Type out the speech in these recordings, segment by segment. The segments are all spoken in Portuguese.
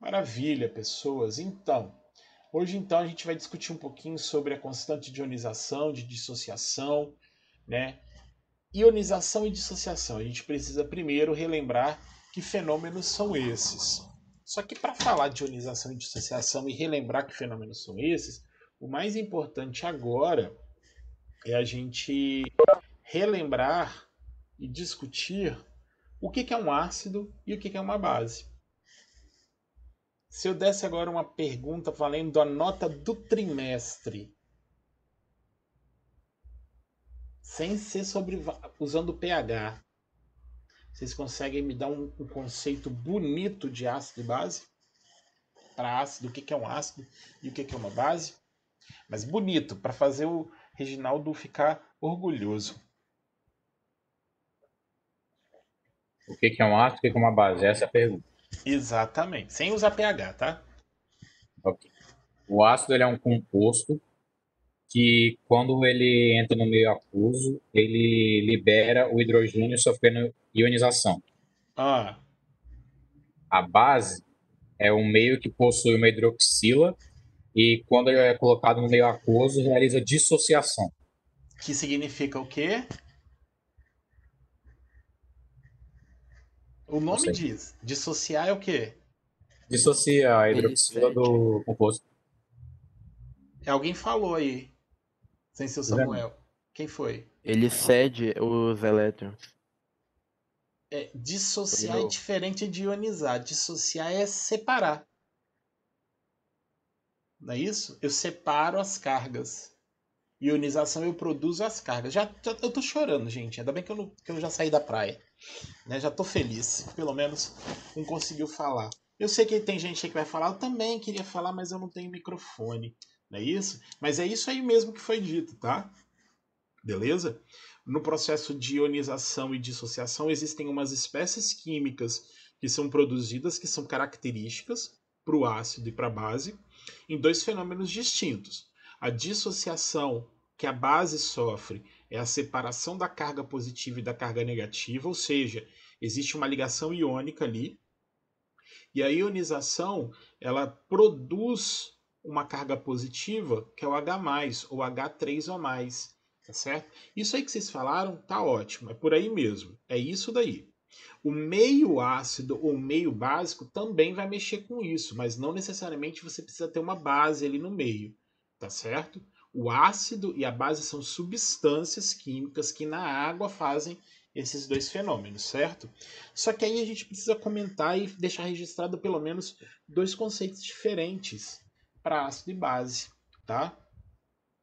Maravilha, pessoas. Então, hoje então a gente vai discutir um pouquinho sobre a constante de ionização, de dissociação, né? Ionização e dissociação. A gente precisa primeiro relembrar que fenômenos são esses. Só que para falar de ionização e dissociação e relembrar que fenômenos são esses, o mais importante agora é a gente relembrar e discutir o que é um ácido e o que é uma base. Se eu desse agora uma pergunta valendo a nota do trimestre, sem ser sobre usando pH, vocês conseguem me dar um, um conceito bonito de ácido e base? Para ácido, o que, que é um ácido e o que, que é uma base? Mas bonito, para fazer o Reginaldo ficar orgulhoso. O que, que é um ácido e o que é uma base? Essa é a pergunta. Exatamente, sem usar pH, tá? Okay. O ácido ele é um composto que quando ele entra no meio aquoso, ele libera o hidrogênio sofrendo ionização. Ah. A base é um meio que possui uma hidroxila e quando ele é colocado no meio aquoso, realiza dissociação. Que significa o quê? O nome diz. Dissociar é o quê? Dissocia a hidroxila é do tipo composto. É, alguém falou aí. Sem ser o é. Samuel. Quem foi? Ele cede os elétrons. É, dissociar é diferente de ionizar. Dissociar é separar. Não é isso? Eu separo as cargas. Ionização eu produzo as cargas. Já, já eu tô chorando, gente. Ainda bem que eu, não, que eu já saí da praia. Né? Já tô feliz. Pelo menos um conseguiu falar. Eu sei que tem gente que vai falar, eu também queria falar, mas eu não tenho microfone. Não é isso? Mas é isso aí mesmo que foi dito, tá? Beleza? No processo de ionização e dissociação existem umas espécies químicas que são produzidas, que são características para o ácido e para a base, em dois fenômenos distintos. A dissociação que a base sofre é a separação da carga positiva e da carga negativa, ou seja, existe uma ligação iônica ali. E a ionização, ela produz uma carga positiva, que é o H+, ou H3O+, tá certo? Isso aí que vocês falaram tá ótimo, é por aí mesmo, é isso daí. O meio ácido ou meio básico também vai mexer com isso, mas não necessariamente você precisa ter uma base ali no meio, tá certo? O ácido e a base são substâncias químicas que na água fazem esses dois fenômenos, certo? Só que aí a gente precisa comentar e deixar registrado pelo menos dois conceitos diferentes para ácido e base, tá?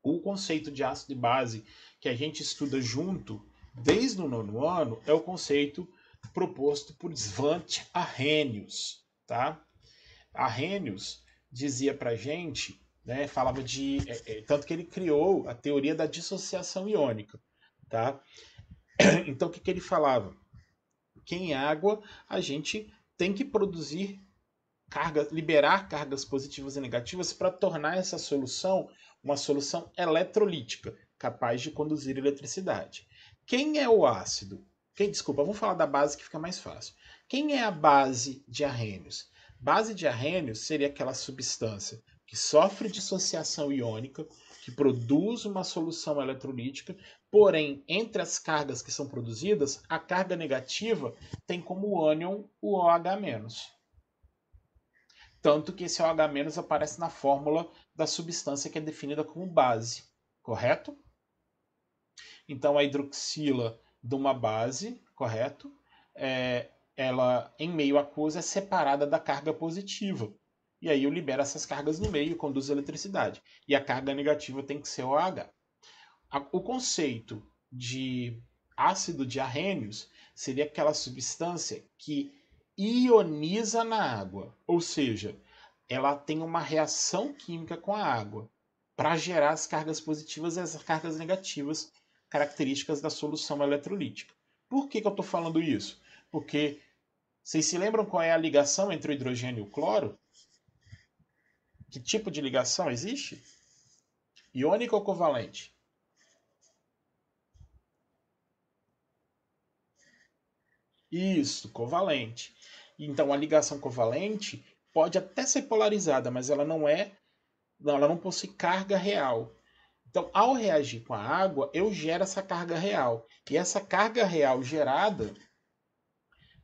O conceito de ácido e base que a gente estuda junto desde o nono ano é o conceito proposto por Svante Arrhenius, tá? Arrhenius dizia para gente né? Falava de é, é, tanto que ele criou a teoria da dissociação iônica, tá? Então o que, que ele falava? Que em água a gente tem que produzir cargas, liberar cargas positivas e negativas para tornar essa solução uma solução eletrolítica, capaz de conduzir eletricidade. Quem é o ácido? Quem, desculpa, vamos falar da base que fica mais fácil. Quem é a base de arrênios? Base de arrênios seria aquela substância que sofre dissociação iônica, que produz uma solução eletrolítica, porém, entre as cargas que são produzidas, a carga negativa tem como ânion o OH-. Tanto que esse OH- aparece na fórmula da substância que é definida como base, correto? Então, a hidroxila de uma base, correto? É, ela, em meio aquoso, é separada da carga positiva. E aí eu libero essas cargas no meio e conduzo a eletricidade. E a carga negativa tem que ser OH. O conceito de ácido de Arrhenius seria aquela substância que ioniza na água, ou seja, ela tem uma reação química com a água para gerar as cargas positivas e as cargas negativas características da solução eletrolítica. Por que, que eu estou falando isso? Porque vocês se lembram qual é a ligação entre o hidrogênio e o cloro? Que tipo de ligação existe? Iônica ou covalente? Isso, covalente. Então a ligação covalente pode até ser polarizada, mas ela não é, não, ela não possui carga real. Então, ao reagir com a água, eu gero essa carga real. E essa carga real gerada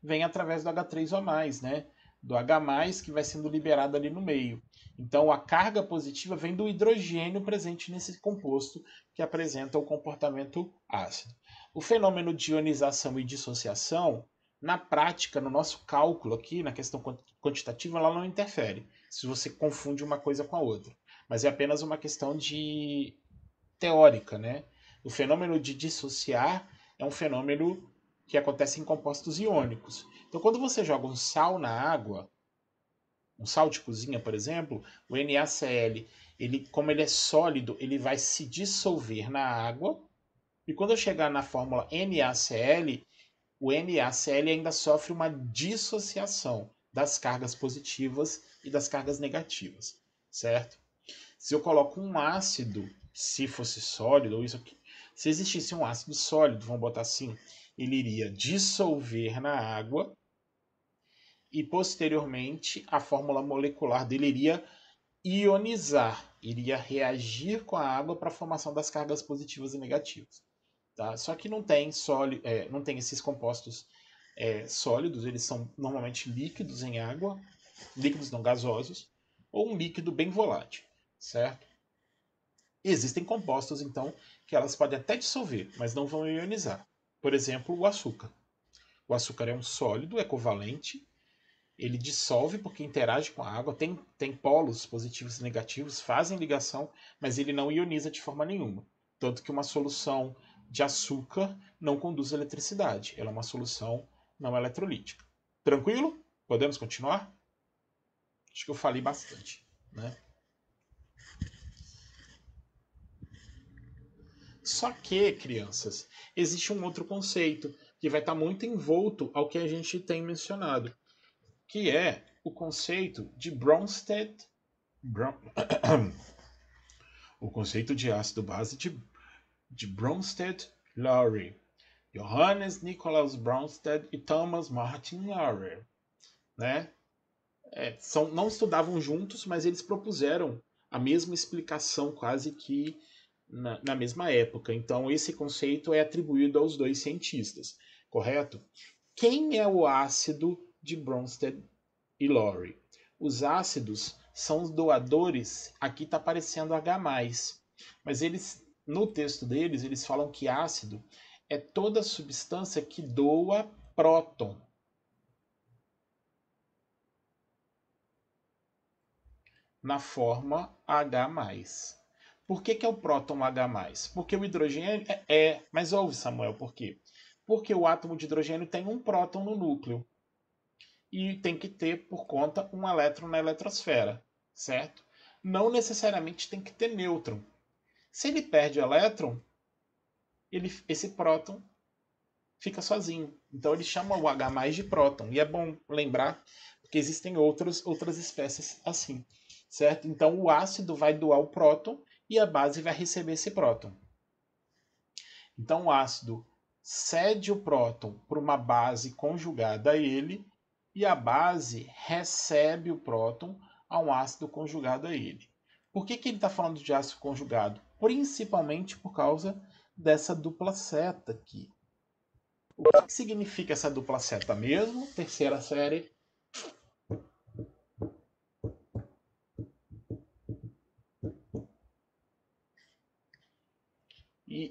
vem através do H3O+, né? do H+, que vai sendo liberado ali no meio. Então, a carga positiva vem do hidrogênio presente nesse composto, que apresenta o comportamento ácido. O fenômeno de ionização e dissociação, na prática, no nosso cálculo aqui, na questão quantitativa, ela não interfere, se você confunde uma coisa com a outra. Mas é apenas uma questão de teórica, né? O fenômeno de dissociar é um fenômeno que acontece em compostos iônicos. Então, quando você joga um sal na água, um sal de cozinha, por exemplo, o NaCl, ele, como ele é sólido, ele vai se dissolver na água. E quando eu chegar na fórmula NaCl, o NaCl ainda sofre uma dissociação das cargas positivas e das cargas negativas, certo? Se eu coloco um ácido, se fosse sólido ou isso aqui, se existisse um ácido sólido, vamos botar assim, ele iria dissolver na água e posteriormente a fórmula molecular dele iria ionizar, iria reagir com a água para a formação das cargas positivas e negativas. Tá? Só que não tem, sólido, é, não tem esses compostos é, sólidos, eles são normalmente líquidos em água, líquidos não gasosos, ou um líquido bem volátil, certo? Existem compostos, então, que elas podem até dissolver, mas não vão ionizar. Por exemplo, o açúcar. O açúcar é um sólido é covalente, ele dissolve porque interage com a água, tem, tem polos positivos e negativos, fazem ligação, mas ele não ioniza de forma nenhuma. Tanto que uma solução de açúcar não conduz eletricidade, ela é uma solução não eletrolítica. Tranquilo? Podemos continuar? Acho que eu falei bastante, né? Só que, crianças, existe um outro conceito que vai estar tá muito envolto ao que a gente tem mencionado, que é o conceito de Bronsted. o conceito de ácido base de, de Bronsted-Lowry. Johannes Nikolaus Bronsted e Thomas Martin Lowry. Né? É, são, não estudavam juntos, mas eles propuseram a mesma explicação quase que na, na mesma época. Então, esse conceito é atribuído aos dois cientistas, correto? Quem é o ácido de Bronsted e Lowry? Os ácidos são os doadores, aqui está aparecendo H+, mas eles, no texto deles, eles falam que ácido é toda substância que doa próton. Na forma H+. Por que, que é o próton H+. Porque o hidrogênio é, é... Mas ouve, Samuel, por quê? Porque o átomo de hidrogênio tem um próton no núcleo. E tem que ter, por conta, um elétron na eletrosfera, certo? Não necessariamente tem que ter nêutron. Se ele perde o elétron, ele, esse próton fica sozinho. Então ele chama o H de próton. E é bom lembrar, que existem outros, outras espécies assim, certo? Então o ácido vai doar o próton e a base vai receber esse próton. Então o ácido cede o próton para uma base conjugada a ele e a base recebe o próton a um ácido conjugado a ele. Por que, que ele está falando de ácido conjugado? Principalmente por causa dessa dupla seta aqui. O que significa essa dupla seta mesmo? Terceira série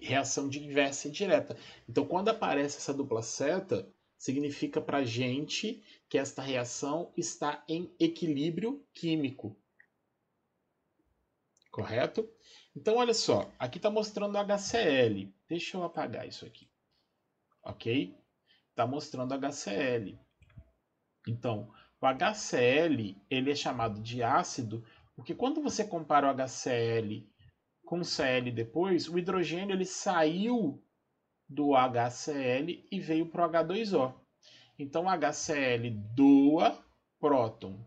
reação de inversa e direta. Então, quando aparece essa dupla seta, significa para a gente que esta reação está em equilíbrio químico. Correto? Então, olha só, aqui está mostrando HCl. Deixa eu apagar isso aqui. Ok? Está mostrando HCl. Então, o HCl ele é chamado de ácido porque quando você compara o HCl com Cl depois, o hidrogênio ele saiu do HCl e veio para o H2O. Então, HCl doa próton,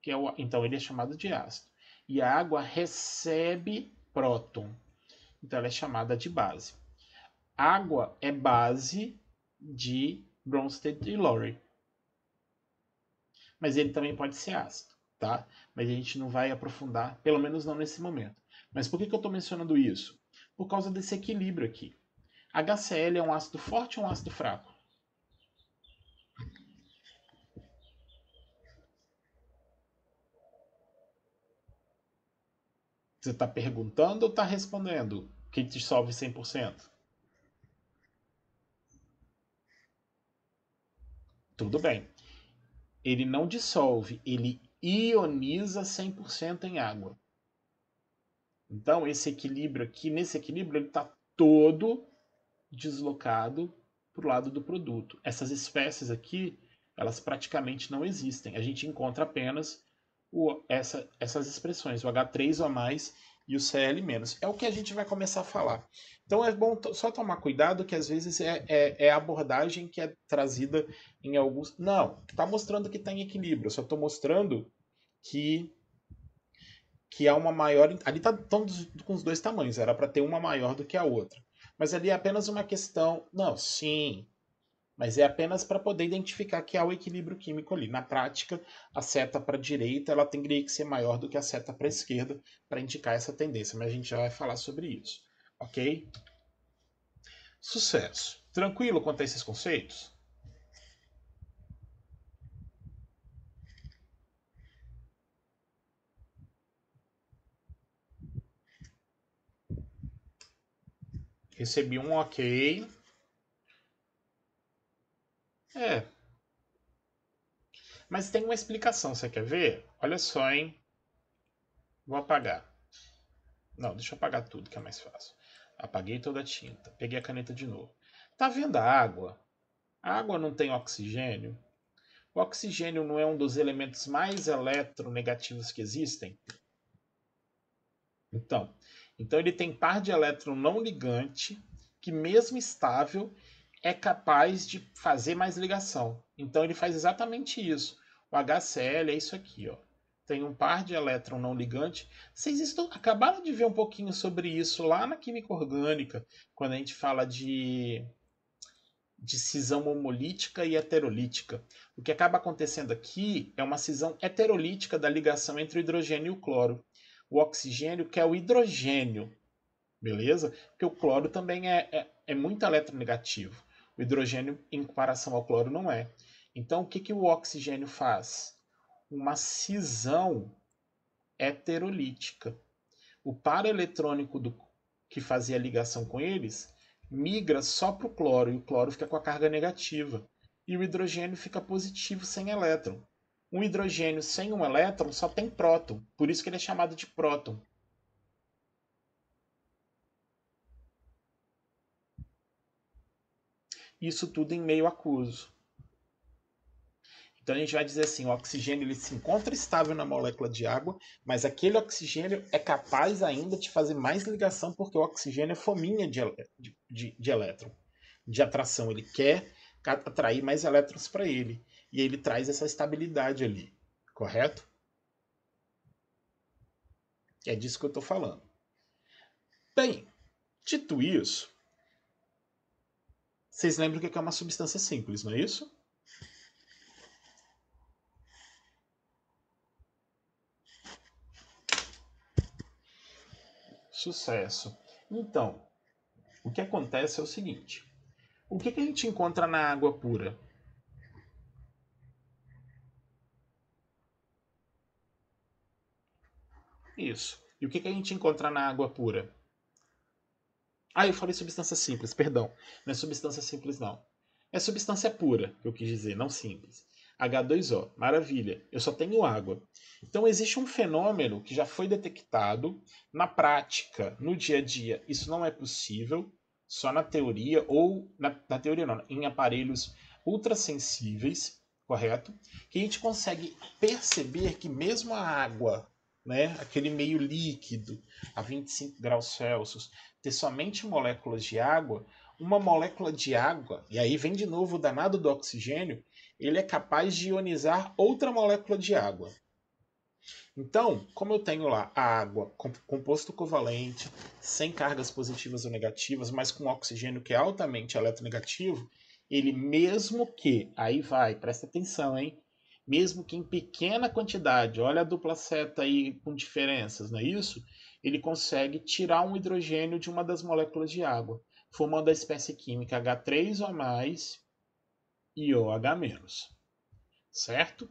que é o, então ele é chamado de ácido. E a água recebe próton, então ela é chamada de base. Água é base de Bronsted e Lowry. Mas ele também pode ser ácido, tá? Mas a gente não vai aprofundar, pelo menos não nesse momento. Mas por que, que eu estou mencionando isso? Por causa desse equilíbrio aqui. HCl é um ácido forte ou um ácido fraco? Você está perguntando ou está respondendo? Que dissolve 100%? Tudo bem. Ele não dissolve, ele ioniza 100% em água. Então, esse equilíbrio aqui, nesse equilíbrio, ele está todo deslocado para o lado do produto. Essas espécies aqui, elas praticamente não existem. A gente encontra apenas o, essa, essas expressões, o H3 o mais e o CL menos. É o que a gente vai começar a falar. Então é bom só tomar cuidado que às vezes é, é, é a abordagem que é trazida em alguns. Não, está mostrando que está em equilíbrio. Eu só estou mostrando que que há uma maior. Ali tá, estão com os dois tamanhos, era para ter uma maior do que a outra. Mas ali é apenas uma questão. Não, sim. Mas é apenas para poder identificar que há o equilíbrio químico ali. Na prática, a seta para a direita ela teria que ser maior do que a seta para a esquerda para indicar essa tendência. Mas a gente já vai falar sobre isso. Ok? Sucesso! Tranquilo quanto a esses conceitos? Recebi um ok. É. Mas tem uma explicação, você quer ver? Olha só, hein? Vou apagar. Não, deixa eu apagar tudo que é mais fácil. Apaguei toda a tinta. Peguei a caneta de novo. Tá vendo a água? A água não tem oxigênio? O oxigênio não é um dos elementos mais eletronegativos que existem? Então, então ele tem par de elétron não ligante, que mesmo estável, é capaz de fazer mais ligação. Então ele faz exatamente isso. O HCl é isso aqui, ó. Tem um par de elétron não ligante. Vocês estão, acabaram de ver um pouquinho sobre isso lá na química orgânica, quando a gente fala de de cisão homolítica e heterolítica. O que acaba acontecendo aqui é uma cisão heterolítica da ligação entre o hidrogênio e o cloro o oxigênio que é o hidrogênio, beleza? Porque o cloro também é, é, é muito eletronegativo. O hidrogênio, em comparação ao cloro, não é. Então, o que, que o oxigênio faz? Uma cisão heterolítica. O par eletrônico do, que fazia ligação com eles migra só para o cloro, e o cloro fica com a carga negativa. E o hidrogênio fica positivo sem elétron. Um hidrogênio sem um elétron só tem próton, por isso que ele é chamado de próton. Isso tudo em meio aquoso. Então a gente vai dizer assim, o oxigênio ele se encontra estável na molécula de água, mas aquele oxigênio é capaz ainda de fazer mais ligação porque o oxigênio é fominha de, de, de, de elétron, de atração. Ele quer atrair mais elétrons para ele e ele traz essa estabilidade ali, correto? É disso que eu estou falando. Bem, dito isso, vocês lembram é que é uma substância simples, não é isso? Sucesso. Então, o que acontece é o seguinte: o que, que a gente encontra na água pura? Isso. E o que, que a gente encontra na água pura? Ah, eu falei substância simples, perdão. Não é substância simples, não. É substância pura, que eu quis dizer, não simples. H2O, maravilha, eu só tenho água. Então, existe um fenômeno que já foi detectado na prática, no dia a dia. Isso não é possível, só na teoria, ou na, na teoria não, em aparelhos ultrassensíveis, correto? Que a gente consegue perceber que mesmo a água né, aquele meio líquido a 25 graus Celsius, ter somente moléculas de água, uma molécula de água, e aí vem de novo o danado do oxigênio, ele é capaz de ionizar outra molécula de água. Então, como eu tenho lá a água, composto covalente, sem cargas positivas ou negativas, mas com oxigênio que é altamente eletronegativo, ele mesmo que, aí vai, presta atenção, hein? mesmo que em pequena quantidade, olha a dupla seta aí com diferenças, não é isso? Ele consegue tirar um hidrogênio de uma das moléculas de água, formando a espécie química H3O+, e OH-. Certo?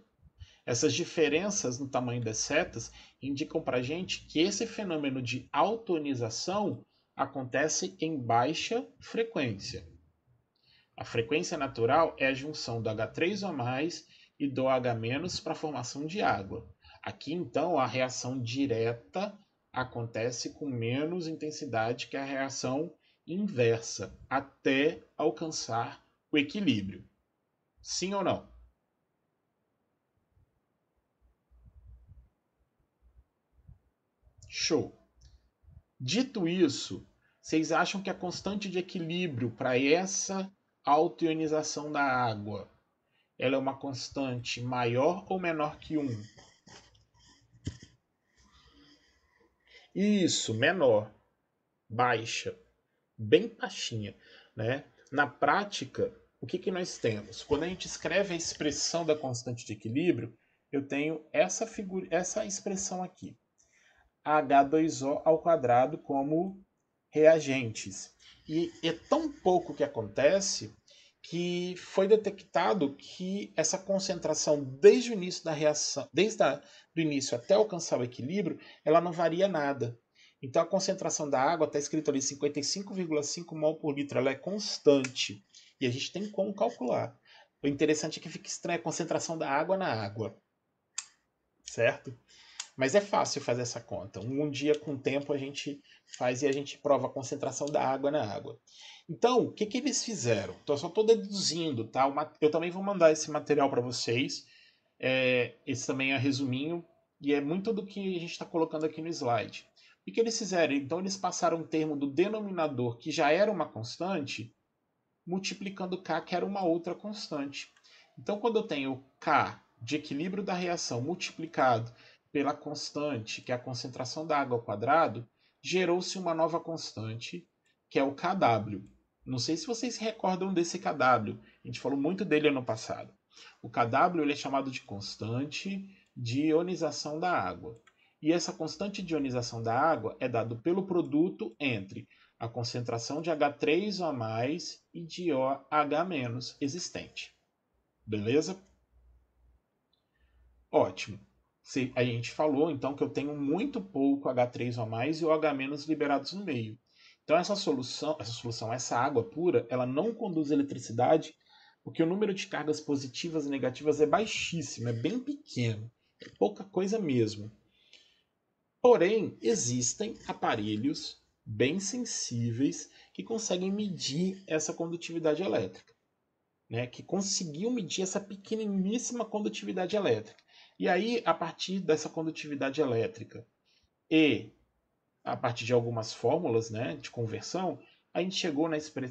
Essas diferenças no tamanho das setas indicam para a gente que esse fenômeno de autonização acontece em baixa frequência. A frequência natural é a junção do H3O+, e do H- para a formação de água. Aqui, então, a reação direta acontece com menos intensidade que a reação inversa, até alcançar o equilíbrio. Sim ou não? Show. Dito isso, vocês acham que a constante de equilíbrio para essa autoionização da água ela é uma constante maior ou menor que 1? Isso, menor, baixa, bem baixinha. Né? Na prática, o que, que nós temos? Quando a gente escreve a expressão da constante de equilíbrio, eu tenho essa, figura, essa expressão aqui, H2O ao quadrado como reagentes. E é tão pouco que acontece que foi detectado que essa concentração desde o início da reação, desde a, do início até alcançar o equilíbrio, ela não varia nada. Então a concentração da água está escrito ali 55,5 mol por litro, ela é constante e a gente tem como calcular. O interessante é que fica estranha a concentração da água na água, certo? Mas é fácil fazer essa conta. Um dia com o tempo a gente faz e a gente prova a concentração da água na água. Então, o que, que eles fizeram? Então, eu só estou deduzindo, tá? Eu também vou mandar esse material para vocês. É, esse também é resuminho e é muito do que a gente está colocando aqui no slide. O que eles fizeram? Então, eles passaram um termo do denominador, que já era uma constante, multiplicando K, que era uma outra constante. Então, quando eu tenho K de equilíbrio da reação multiplicado pela constante, que é a concentração da água ao quadrado, gerou-se uma nova constante, que é o KW. Não sei se vocês se recordam desse KW. A gente falou muito dele ano passado. O KW ele é chamado de constante de ionização da água. E essa constante de ionização da água é dado pelo produto entre a concentração de H3 o e de OH- existente. Beleza? Ótimo. Se a gente falou então que eu tenho muito pouco H3 o e OH- liberados no meio. Então essa solução, essa solução, essa água pura, ela não conduz eletricidade, porque o número de cargas positivas e negativas é baixíssimo, é bem pequeno, é pouca coisa mesmo. Porém, existem aparelhos bem sensíveis que conseguem medir essa condutividade elétrica, né? Que conseguiu medir essa pequeniníssima condutividade elétrica. E aí, a partir dessa condutividade elétrica e a partir de algumas fórmulas né, de conversão, a gente chegou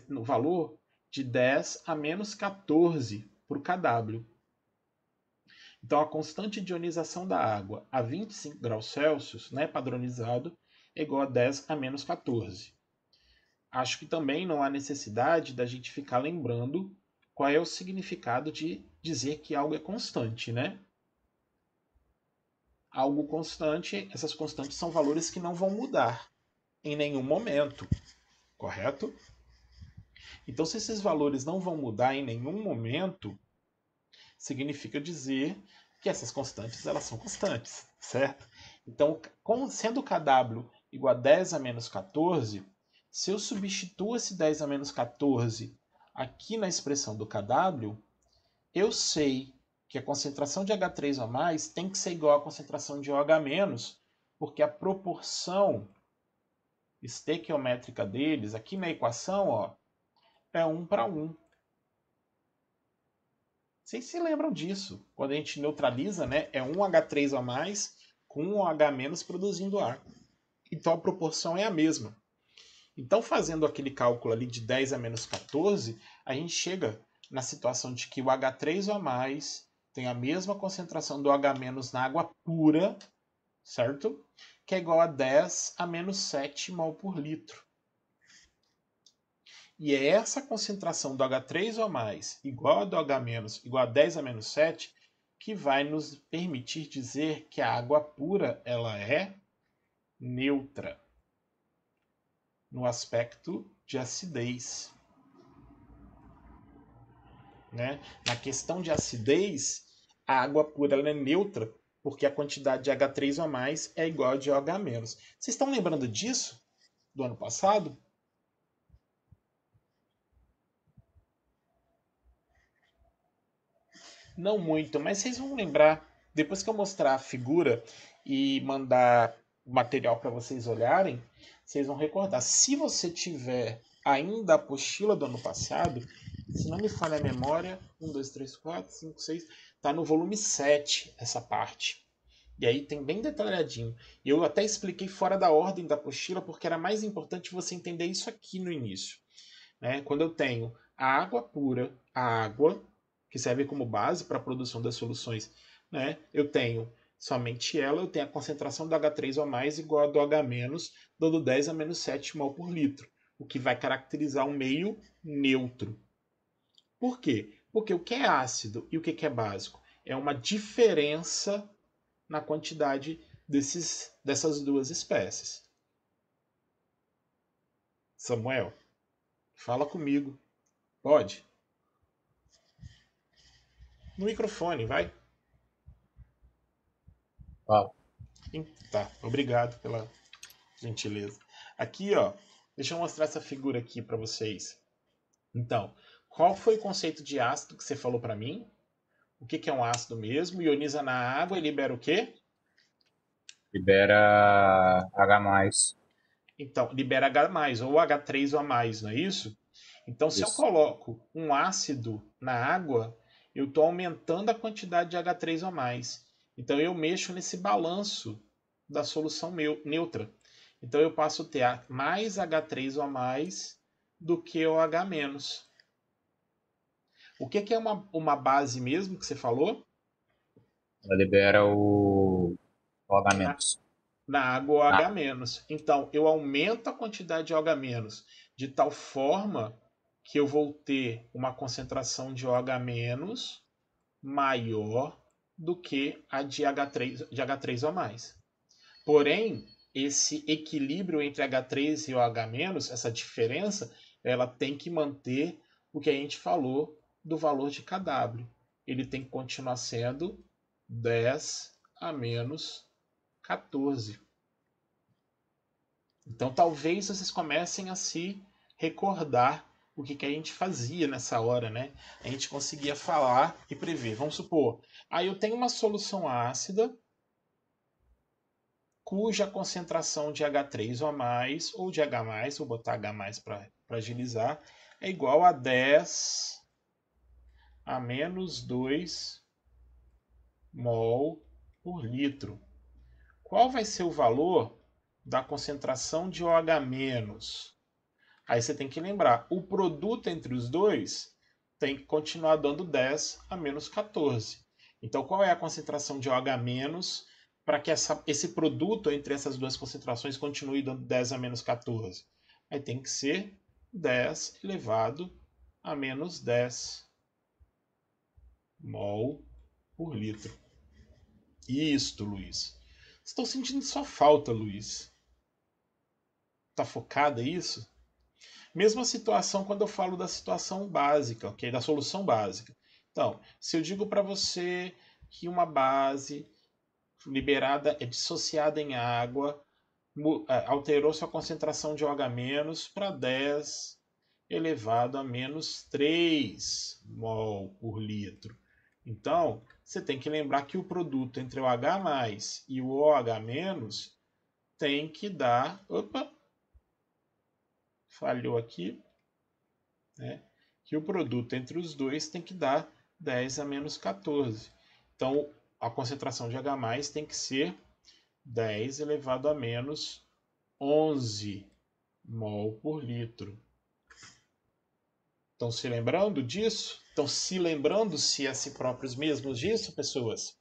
no valor de 10 a menos 14 para o kW. Então, a constante de ionização da água a 25 graus Celsius, né, padronizado, é igual a 10 a menos 14. Acho que também não há necessidade da gente ficar lembrando qual é o significado de dizer que algo é constante, né? algo constante, essas constantes são valores que não vão mudar em nenhum momento, correto? Então, se esses valores não vão mudar em nenhum momento, significa dizer que essas constantes elas são constantes, certo? Então, sendo kW igual a 10 a menos 14, se eu substituo esse 10 a menos 14 aqui na expressão do kW, eu sei que a concentração de H3 o tem que ser igual à concentração de OH porque a proporção estequiométrica deles aqui na equação ó, é 1 para 1. Vocês se lembram disso? Quando a gente neutraliza, né, é 1H3 o com 1 OH- produzindo ar. Então a proporção é a mesma. Então, fazendo aquele cálculo ali de 10 a menos 14, a gente chega na situação de que o H3O tem a mesma concentração do H- na água pura, certo? Que é igual a 10 a menos 7 mol por litro. E é essa concentração do H3O+, igual a do H-, igual a 10 a menos 7, que vai nos permitir dizer que a água pura ela é neutra no aspecto de acidez. Né? Na questão de acidez, a água pura é neutra, porque a quantidade de H3 a mais é igual a de OH menos. Vocês estão lembrando disso do ano passado? Não muito, mas vocês vão lembrar. Depois que eu mostrar a figura e mandar o material para vocês olharem, vocês vão recordar. Se você tiver ainda a apostila do ano passado, se não me falha a memória, 1, 2, 3, 4, 5, 6, tá no volume 7 essa parte. E aí tem bem detalhadinho. eu até expliquei fora da ordem da apostila, porque era mais importante você entender isso aqui no início. Né? Quando eu tenho a água pura, a água, que serve como base para a produção das soluções, né? eu tenho somente ela, eu tenho a concentração do H3O+, igual a do H-, dando 10 a menos 7 mol por litro, o que vai caracterizar um meio neutro. Por quê? Porque o que é ácido e o que é básico é uma diferença na quantidade desses, dessas duas espécies. Samuel, fala comigo. Pode? No microfone, vai. Uau. Tá, obrigado pela gentileza. Aqui, ó, deixa eu mostrar essa figura aqui para vocês. Então, qual foi o conceito de ácido que você falou para mim? O que, que, é um ácido mesmo? Ioniza na água e libera o quê? Libera H+. Então, libera H+, ou H3 O não é isso? Então, se isso. eu coloco um ácido na água, eu estou aumentando a quantidade de H3 O mais. Então, eu mexo nesse balanço da solução meu, neutra. Então, eu passo a ter mais H3 O mais do que o H menos. O que, é que é uma, uma base mesmo que você falou? Ela libera o, o H-. Na, na água o ah. Então, eu aumento a quantidade de OH- de tal forma que eu vou ter uma concentração de OH- maior do que a de H3, de H3 Porém, esse equilíbrio entre H3 e OH-, essa diferença, ela tem que manter o que a gente falou do valor de KW. Ele tem que continuar sendo 10 a menos 14. Então talvez vocês comecem a se recordar o que, que a gente fazia nessa hora, né? A gente conseguia falar e prever. Vamos supor, aí eu tenho uma solução ácida cuja concentração de H3 ou mais, ou de H+, vou botar H+, para agilizar, é igual a 10 a menos 2 mol por litro. Qual vai ser o valor da concentração de OH-? Aí você tem que lembrar, o produto entre os dois tem que continuar dando 10 a menos 14. Então, qual é a concentração de OH- para que essa, esse produto entre essas duas concentrações continue dando 10 a menos 14? Aí tem que ser 10 elevado a menos 10 mol por litro. Isto, Luiz. Estou sentindo sua falta, Luiz. Tá focada isso? Mesma situação quando eu falo da situação básica, ok? Da solução básica. Então, se eu digo para você que uma base liberada é dissociada em água, é, alterou sua concentração de OH- para 10 elevado a menos 3 mol por litro. Então, você tem que lembrar que o produto entre o H e o OH- tem que dar. Opa! Falhou aqui. Né? Que o produto entre os dois tem que dar 10 a menos 14. Então, a concentração de H tem que ser 10 elevado a menos 11 mol por litro. Estão se lembrando disso? Estão se lembrando-se a si próprios mesmos disso, pessoas,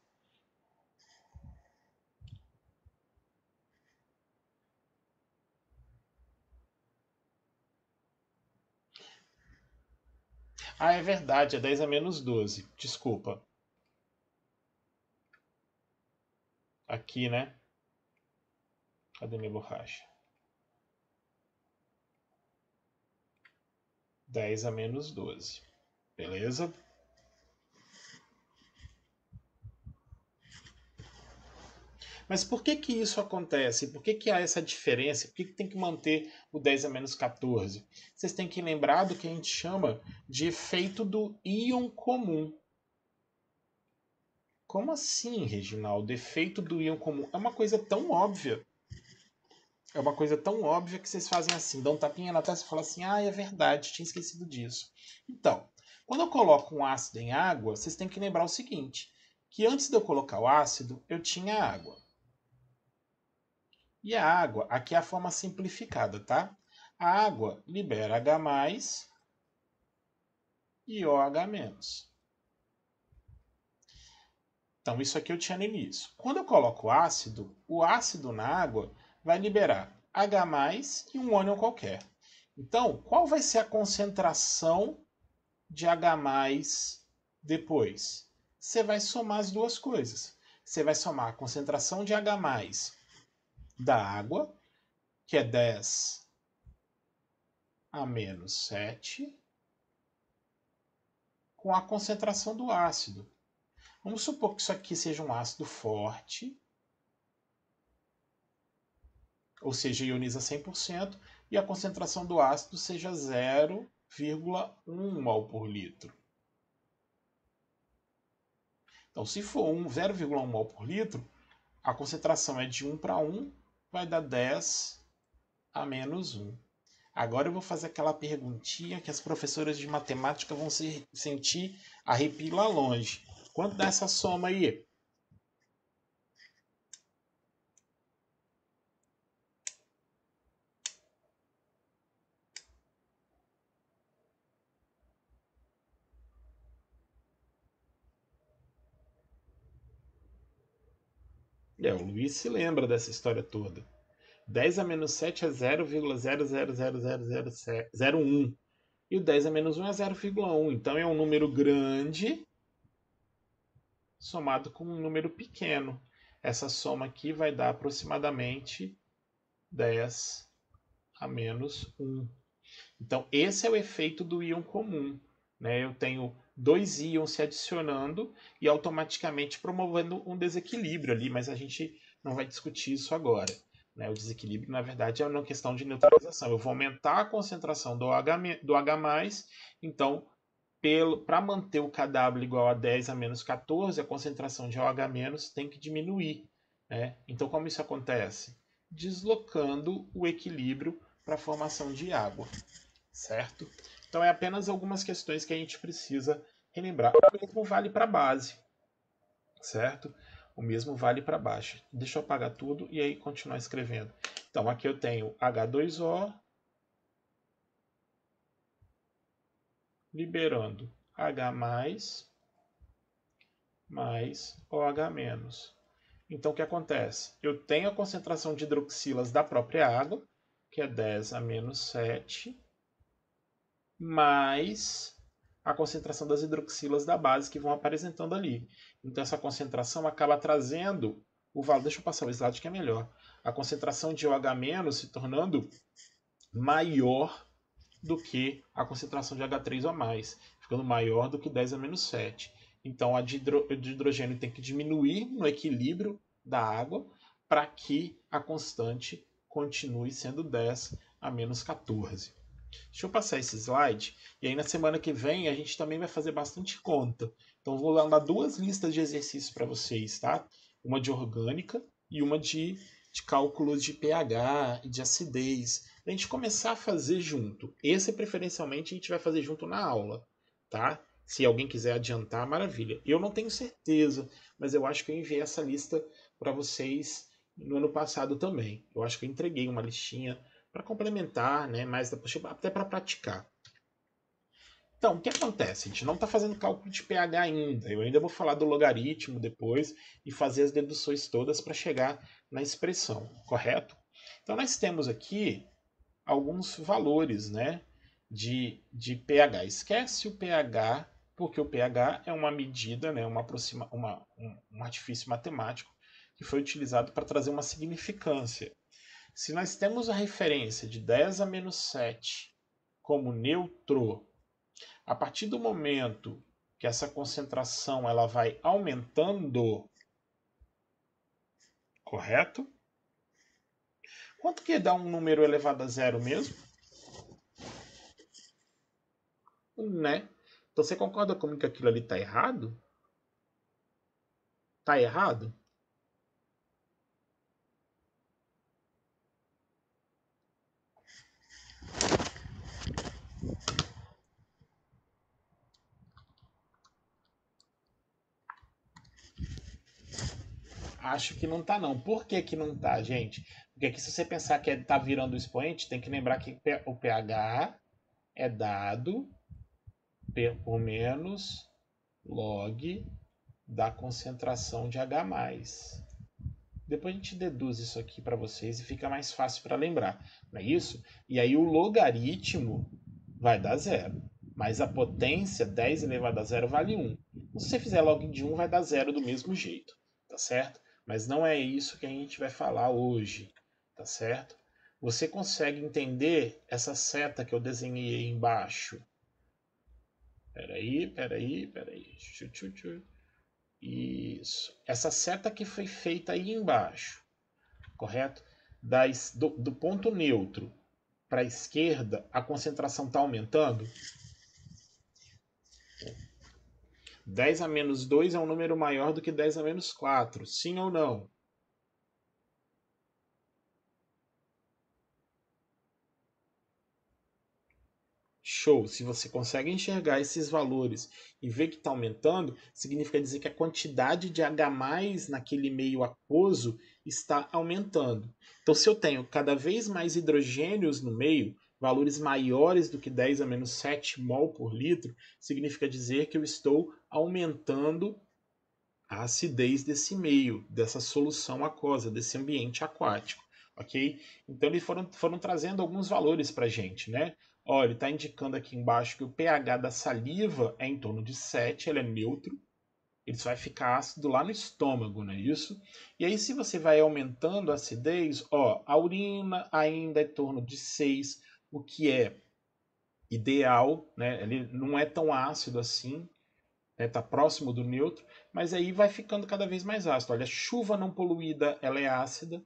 Ah, é verdade, é 10 a menos 12. Desculpa. Aqui, né? Cadê minha borracha? 10 a menos 12. Beleza? Mas por que que isso acontece? Por que que há essa diferença? Por que, que tem que manter o 10 a menos 14? Vocês têm que lembrar do que a gente chama de efeito do íon comum. Como assim, Reginaldo? Efeito do íon comum é uma coisa tão óbvia. É uma coisa tão óbvia que vocês fazem assim, dão um tapinha na testa e falam assim, ah, é verdade, tinha esquecido disso. Então, quando eu coloco um ácido em água, vocês têm que lembrar o seguinte, que antes de eu colocar o ácido, eu tinha água. E a água, aqui é a forma simplificada, tá? A água libera H+, e OH-. Então, isso aqui eu tinha no início. Quando eu coloco o ácido, o ácido na água vai liberar H+, e um ânion qualquer. Então, qual vai ser a concentração de H depois. Você vai somar as duas coisas. Você vai somar a concentração de H da água, que é 10 a menos 7, com a concentração do ácido. Vamos supor que isso aqui seja um ácido forte, ou seja, ioniza 100%, e a concentração do ácido seja zero 0,1 mol por litro. Então, se for 1, 0,1 mol por litro, a concentração é de 1 para 1, vai dar 10 a menos 1. Agora eu vou fazer aquela perguntinha que as professoras de matemática vão se sentir arrepio lá longe. Quanto dá essa soma aí? É, o Luiz se lembra dessa história toda. 10 a menos 7 é 0,0000001. E o 10 a menos 1 é 0,1. Então é um número grande somado com um número pequeno. Essa soma aqui vai dar aproximadamente 10 a menos 1. Então esse é o efeito do íon comum. Né? Eu tenho dois íons se adicionando e automaticamente promovendo um desequilíbrio ali, mas a gente não vai discutir isso agora. Né? O desequilíbrio, na verdade, é uma questão de neutralização. Eu vou aumentar a concentração do H, do H+, então para manter o KW igual a 10 a menos 14, a concentração de OH- tem que diminuir. Né? Então, como isso acontece? Deslocando o equilíbrio para a formação de água, certo? Então é apenas algumas questões que a gente precisa relembrar. O mesmo vale para a base, certo? O mesmo vale para baixo. Deixa eu apagar tudo e aí continuar escrevendo. Então aqui eu tenho H2O liberando H+, mais OH-. Então, o que acontece? Eu tenho a concentração de hidroxilas da própria água, que é 10 a menos 7, mais a concentração das hidroxilas da base que vão apresentando ali. Então essa concentração acaba trazendo o valor. Deixa eu passar o slide que é melhor. A concentração de OH- se tornando maior do que a concentração de H3O+, ficando maior do que 10 a menos 7. Então a de, hidro... de hidrogênio tem que diminuir no equilíbrio da água para que a constante continue sendo 10 a menos 14. Deixa eu passar esse slide. E aí na semana que vem a gente também vai fazer bastante conta. Então vou mandar duas listas de exercícios para vocês, tá? Uma de orgânica e uma de, de cálculo de pH e de acidez. A gente começar a fazer junto. Esse preferencialmente a gente vai fazer junto na aula, tá? Se alguém quiser adiantar, maravilha. Eu não tenho certeza, mas eu acho que eu enviei essa lista para vocês no ano passado também. Eu acho que eu entreguei uma listinha para complementar, né, mais até para praticar. Então, o que acontece? A gente não está fazendo cálculo de pH ainda. Eu ainda vou falar do logaritmo depois e fazer as deduções todas para chegar na expressão, correto? Então, nós temos aqui alguns valores né, de, de pH. Esquece o pH, porque o pH é uma medida, né, uma aproxima, uma, um, um artifício matemático que foi utilizado para trazer uma significância. Se nós temos a referência de 10 a menos 7 como neutro, a partir do momento que essa concentração ela vai aumentando, correto? Quanto que dá um número elevado a zero mesmo? né? Então você concorda comigo que aquilo ali está errado? Está errado? Acho que não tá, não. Por que, que não tá, gente? Porque aqui, se você pensar que está é, tá virando expoente, tem que lembrar que o pH é dado por menos log da concentração de H. Depois a gente deduz isso aqui para vocês e fica mais fácil para lembrar, não é isso? E aí o logaritmo vai dar zero, mas a potência 10 elevado a zero vale 1. Então, se você fizer log de 1, vai dar zero do mesmo jeito, tá certo? Mas não é isso que a gente vai falar hoje, tá certo? Você consegue entender essa seta que eu desenhei aí embaixo? Peraí, peraí, peraí. Isso. Essa seta que foi feita aí embaixo, correto? do, do ponto neutro para a esquerda, a concentração está aumentando? 10 a menos 2 é um número maior do que 10 a menos 4. Sim ou não? Show! Se você consegue enxergar esses valores e ver que está aumentando, significa dizer que a quantidade de H naquele meio aquoso está aumentando. Então, se eu tenho cada vez mais hidrogênios no meio, valores maiores do que 10 a menos 7 mol por litro, significa dizer que eu estou aumentando a acidez desse meio, dessa solução aquosa, desse ambiente aquático, ok? Então eles foram, foram trazendo alguns valores para a gente, né? Olha, ele está indicando aqui embaixo que o pH da saliva é em torno de 7, ele é neutro, ele só vai ficar ácido lá no estômago, não é isso? E aí, se você vai aumentando a acidez, ó, a urina ainda é em torno de 6, o que é ideal, né? Ele não é tão ácido assim, está né, tá próximo do neutro, mas aí vai ficando cada vez mais ácido. Olha, chuva não poluída ela é ácida,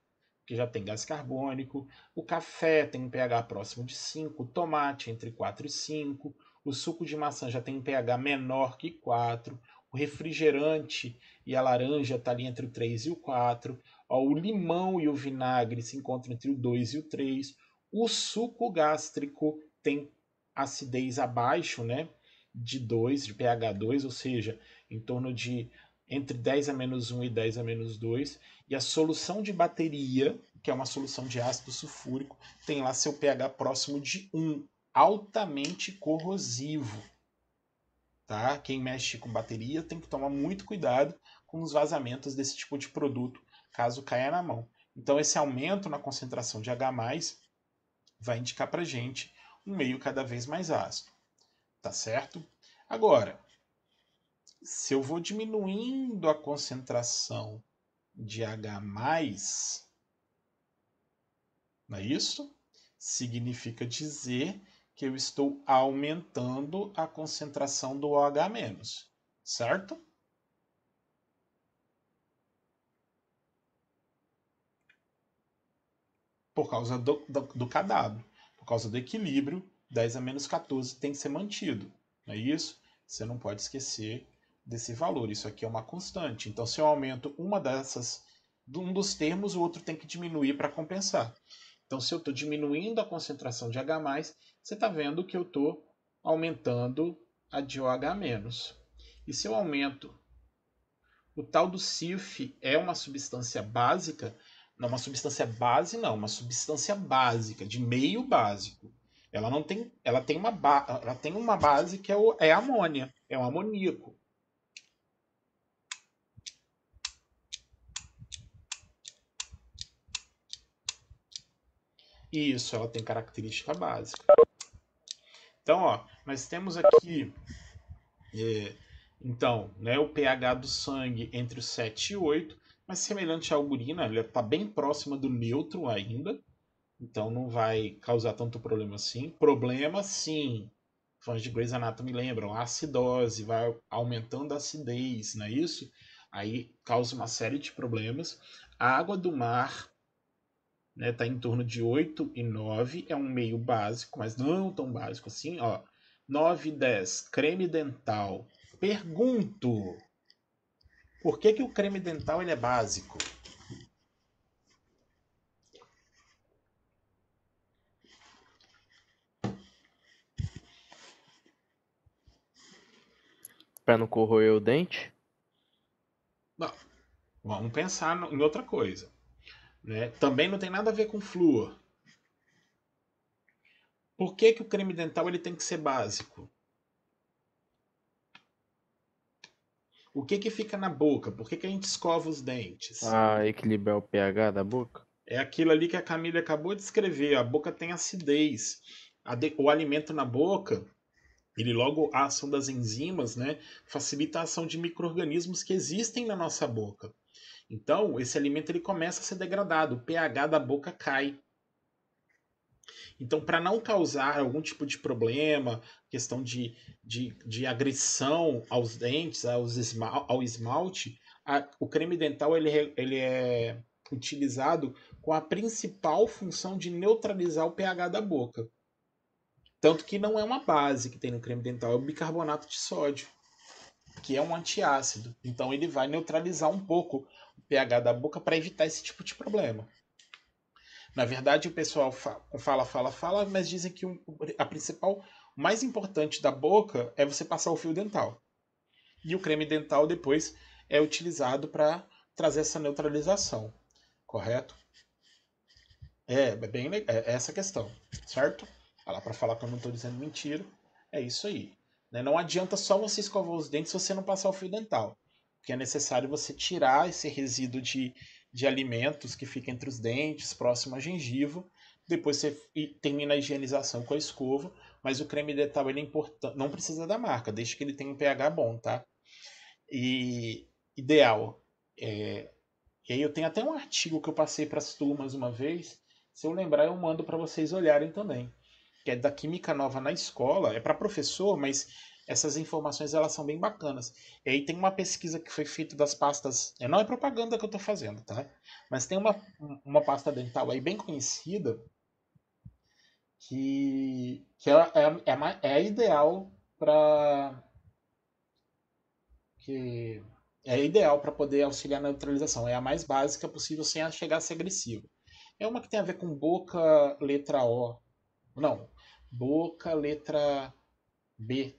que já tem gás carbônico, o café tem um pH próximo de 5, o tomate entre 4 e 5, o suco de maçã já tem um pH menor que 4, o refrigerante e a laranja está ali entre o 3 e o 4, ó, o limão e o vinagre se encontram entre o 2 e o 3, o suco gástrico tem acidez abaixo, né? de 2, de pH 2, ou seja, em torno de entre 10 a menos 1 e 10 a menos 2. E a solução de bateria, que é uma solução de ácido sulfúrico, tem lá seu pH próximo de 1, altamente corrosivo. Tá? Quem mexe com bateria tem que tomar muito cuidado com os vazamentos desse tipo de produto, caso caia na mão. Então, esse aumento na concentração de H, vai indicar para gente um meio cada vez mais ácido tá certo? Agora, se eu vou diminuindo a concentração de H, não é isso? Significa dizer que eu estou aumentando a concentração do OH-, certo? Por causa do, do, do, por causa do equilíbrio 10 a menos 14 tem que ser mantido, não é isso? Você não pode esquecer desse valor, isso aqui é uma constante. Então, se eu aumento uma dessas, um dos termos, o outro tem que diminuir para compensar. Então, se eu estou diminuindo a concentração de H+, você está vendo que eu estou aumentando a de OH-. E se eu aumento o tal do CIF é uma substância básica, não uma substância base não, uma substância básica, de meio básico. Ela não tem, ela tem uma, ba, ela tem uma base que é, o, é amônia, é um amoníaco. isso, ela tem característica básica. Então, ó, nós temos aqui, é, então, né, o pH do sangue entre o 7 e 8, mas semelhante à urina, ela está bem próxima do neutro ainda, então não vai causar tanto problema assim. Problema sim. Fãs de Grey's Anatomy lembram, a acidose vai aumentando a acidez, não é isso? Aí causa uma série de problemas. A água do mar né, tá em torno de 8 e 9, é um meio básico, mas não tão básico assim, ó. 9 e 10, creme dental. Pergunto, por que, que o creme dental ele é básico? para não corroer o dente? Não. Vamos pensar em outra coisa. Né? Também não tem nada a ver com flúor. Por que, que o creme dental ele tem que ser básico? O que que fica na boca? Por que, que a gente escova os dentes? Ah, equilibrar o pH da boca? É aquilo ali que a Camila acabou de escrever. A boca tem acidez. O alimento na boca ele logo a ação das enzimas, né, facilita a ação de micro-organismos que existem na nossa boca. Então, esse alimento ele começa a ser degradado, o pH da boca cai. Então, para não causar algum tipo de problema, questão de, de, de agressão aos dentes, aos esmal, ao esmalte, a, o creme dental ele, ele é utilizado com a principal função de neutralizar o pH da boca. Tanto que não é uma base que tem no creme dental, é o bicarbonato de sódio, que é um antiácido. Então ele vai neutralizar um pouco o pH da boca para evitar esse tipo de problema. Na verdade, o pessoal fala, fala, fala, mas dizem que a principal, mais importante da boca é você passar o fio dental. E o creme dental depois é utilizado para trazer essa neutralização, correto? É, é bem é essa questão, certo? Falar para falar que eu não estou dizendo mentira, é isso aí. Né? Não adianta só você escovar os dentes se você não passar o fio dental. Porque é necessário você tirar esse resíduo de, de alimentos que fica entre os dentes, próximo à gengiva. Depois você termina a higienização com a escova. Mas o creme dental ele é importante. Não precisa da marca, desde que ele tenha um pH bom, tá? E ideal. É... E aí eu tenho até um artigo que eu passei para as turmas uma vez. Se eu lembrar, eu mando para vocês olharem também que é da química nova na escola, é para professor, mas essas informações elas são bem bacanas. E aí tem uma pesquisa que foi feita das pastas, é, não é propaganda que eu estou fazendo, tá? Mas tem uma, uma pasta dental aí bem conhecida que, que é, é, é, é ideal para que é ideal para poder auxiliar na neutralização. É a mais básica possível sem chegar a ser agressiva. É uma que tem a ver com boca, letra O. Não, Boca, letra B.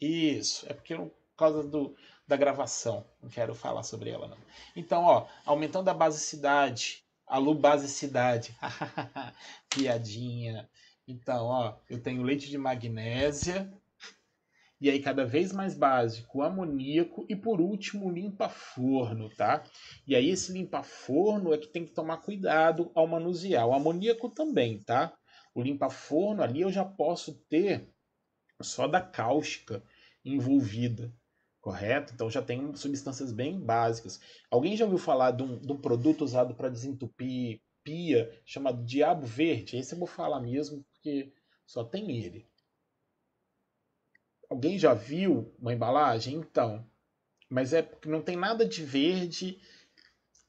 Isso, é porque eu, por causa do, da gravação, não quero falar sobre ela não. Então, ó, aumentando a basicidade, a basicidade. Piadinha. Então, ó, eu tenho leite de magnésia, e aí cada vez mais básico, amoníaco e por último limpa-forno, tá? E aí esse limpa-forno é que tem que tomar cuidado ao manusear. O amoníaco também, tá? O limpa-forno ali eu já posso ter só da cáustica envolvida, correto? Então já tem substâncias bem básicas. Alguém já ouviu falar de um, de um produto usado para desentupir pia chamado Diabo Verde? Esse eu vou falar mesmo porque só tem ele. Alguém já viu uma embalagem? Então, mas é porque não tem nada de verde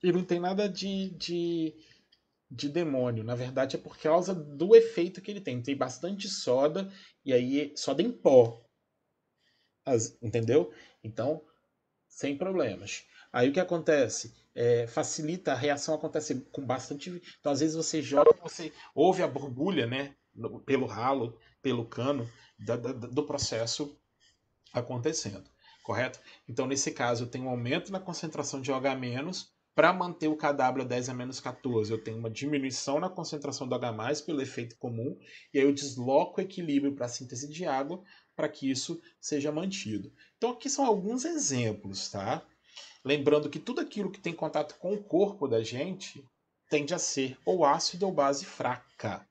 e não tem nada de, de de demônio. Na verdade, é por causa do efeito que ele tem. Tem bastante soda e aí soda em pó. As, entendeu? Então, sem problemas. Aí o que acontece? É, facilita, a reação acontece com bastante. Então, às vezes você joga, você ouve a borbulha, né? Pelo ralo, pelo cano, da, da, do processo acontecendo, correto? Então, nesse caso, eu tenho um aumento na concentração de OH- para manter o KW10 a menos 14, eu tenho uma diminuição na concentração do H+, pelo efeito comum, e aí eu desloco o equilíbrio para a síntese de água para que isso seja mantido. Então aqui são alguns exemplos, tá? Lembrando que tudo aquilo que tem contato com o corpo da gente tende a ser ou ácido ou base fraca.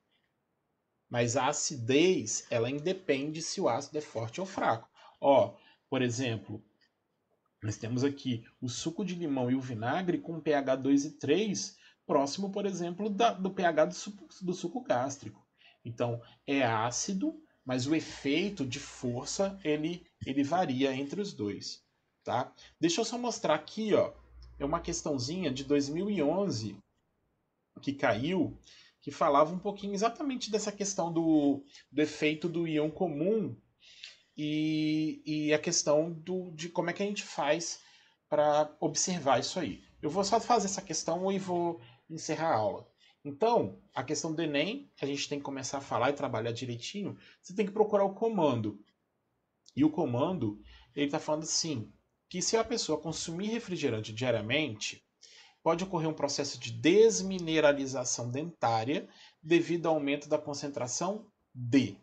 Mas a acidez, ela independe se o ácido é forte ou fraco. Ó, por exemplo, nós temos aqui o suco de limão e o vinagre com pH 2 e 3, próximo, por exemplo, da, do pH do suco, do suco gástrico. Então, é ácido, mas o efeito de força ele, ele varia entre os dois. Tá? Deixa eu só mostrar aqui, ó, é uma questãozinha de 2011 que caiu, que falava um pouquinho exatamente dessa questão do, do efeito do íon comum e, e a questão do, de como é que a gente faz para observar isso aí. Eu vou só fazer essa questão e vou encerrar a aula. Então, a questão do Enem, a gente tem que começar a falar e trabalhar direitinho. Você tem que procurar o comando. E o comando, ele está falando assim, que se a pessoa consumir refrigerante diariamente, pode ocorrer um processo de desmineralização dentária devido ao aumento da concentração de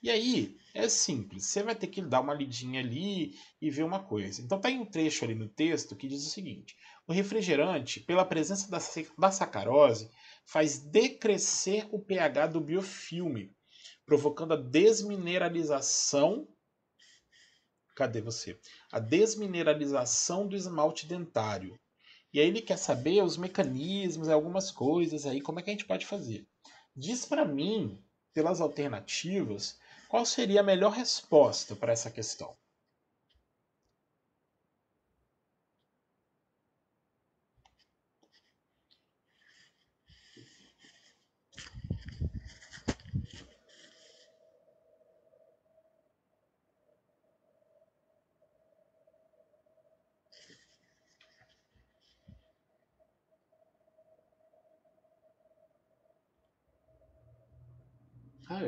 e aí, é simples, você vai ter que dar uma lidinha ali e ver uma coisa. Então tem tá um trecho ali no texto que diz o seguinte: o refrigerante, pela presença da, da sacarose, faz decrescer o pH do biofilme, provocando a desmineralização. Cadê você? A desmineralização do esmalte dentário. E aí ele quer saber os mecanismos, algumas coisas aí, como é que a gente pode fazer. Diz para mim, pelas alternativas, qual seria a melhor resposta para essa questão?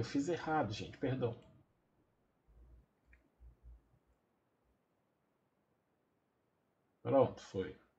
eu fiz errado, gente, perdão. Pronto, foi.